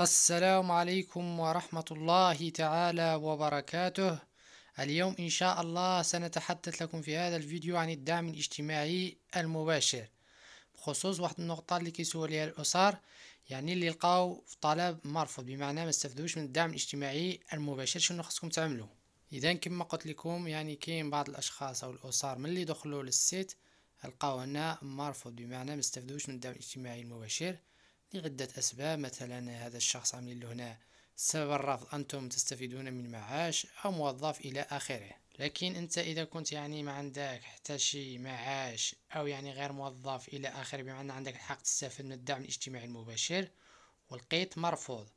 السلام عليكم ورحمة الله تعالى وبركاته اليوم إن شاء الله سنتحدث لكم في هذا الفيديو عن الدعم الاجتماعي المباشر بخصوص واحد النقطة اللي كيسوا عليها الأسر يعني اللي لقاو في طلب مرفوض بمعنى ما استفدوش من الدعم الاجتماعي المباشر شنو خصكم تعملوا إذا كما قلت لكم يعني كاين بعض الأشخاص أو الأسر من اللي دخلوا للسيت لقاو هنا مرفوض بمعنى ما استفدوش من الدعم الاجتماعي المباشر لعدة أسباب مثلا هذا الشخص عامل له هنا سبب الرفض أنتم تستفيدون من معاش أو موظف إلى آخره لكن أنت إذا كنت يعني ما عندك حتى شي معاش أو يعني غير موظف إلى آخره بمعنى عندك الحق تستفيد من الدعم الاجتماعي المباشر ولقيت مرفوض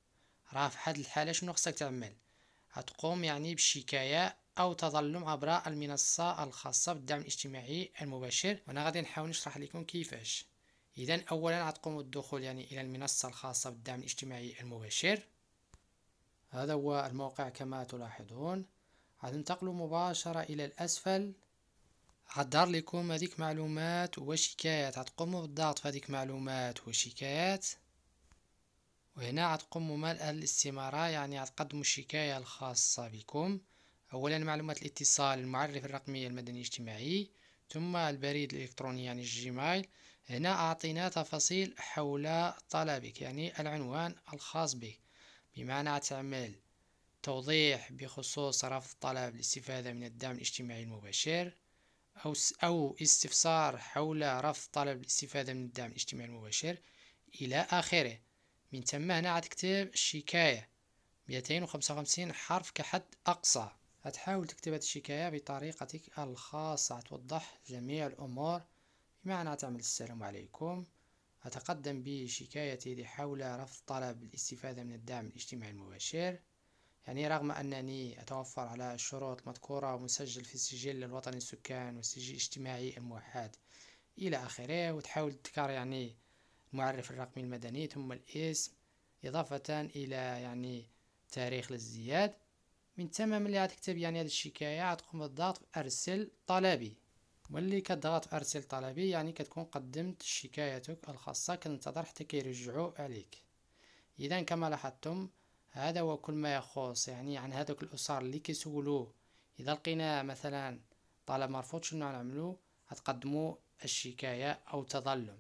راه في هاد الحالة شنو خصك تعمل هتقوم يعني بشكاية أو تظلم عبر المنصة الخاصة بالدعم الاجتماعي المباشر وأنا غادي نحاول نشرح لكم كيفاش إذا أولا غتقوموا بالدخول يعني إلى المنصة الخاصة بالدعم الاجتماعي المباشر هذا هو الموقع كما تلاحظون غتنتقلوا مباشرة إلى الأسفل غدار لكم هذيك معلومات وشكايات غتقوموا بالضغط في هذيك معلومات وشكايات وهنا غتقوموا ملء الاستمارة يعني غتقدموا الشكاية الخاصة بكم أولا معلومات الاتصال المعرف الرقمي المدني الاجتماعي ثم البريد الإلكتروني يعني الجيميل هنا أعطينا تفاصيل حول طلبك يعني العنوان الخاص بك بمعنى تعمل توضيح بخصوص رفض طلب الاستفادة من الدعم الاجتماعي المباشر أو أو استفسار حول رفض طلب الاستفادة من الدعم الاجتماعي المباشر إلى آخره من ثم هنا تكتب شكاية ميتين وخمسة وخمسين حرف كحد أقصى هتحاول تكتب الشكاية بطريقتك الخاصة توضح جميع الأمور بمعنى تعمل السلام عليكم أتقدم بشكايتي حول رفض طلب الاستفادة من الدعم الاجتماعي المباشر يعني رغم أنني أتوفر على الشروط المذكورة ومسجل في السجل الوطني السكان والسجل الاجتماعي الموحد إلى آخره وتحاول تذكر يعني المعرف الرقمي المدني ثم الاسم إضافة إلى يعني تاريخ الازدياد من ثم ملي تكتب يعني هذه الشكاية تقوم بالضغط أرسل طلبي ملي كضغط ارسل طلبي يعني كتكون قدمت شكايتك الخاصه كننتظر حتى كيرجعوا عليك اذا كما لاحظتم هذا هو كل ما يخص يعني عن هذوك الاسر اللي كيسولوا اذا لقينا مثلا طلب مرفوض شنو غنعملو غتقدموا الشكايه او تظلم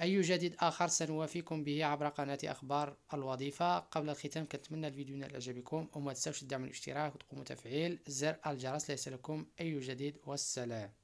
اي جديد اخر سنوافيكم به عبر قناه اخبار الوظيفه قبل الختام كنتمنى الفيديو ينال اعجابكم وما تنساوش الدعم الاشتراك وتقوموا تفعيل زر الجرس ليصلكم اي جديد والسلام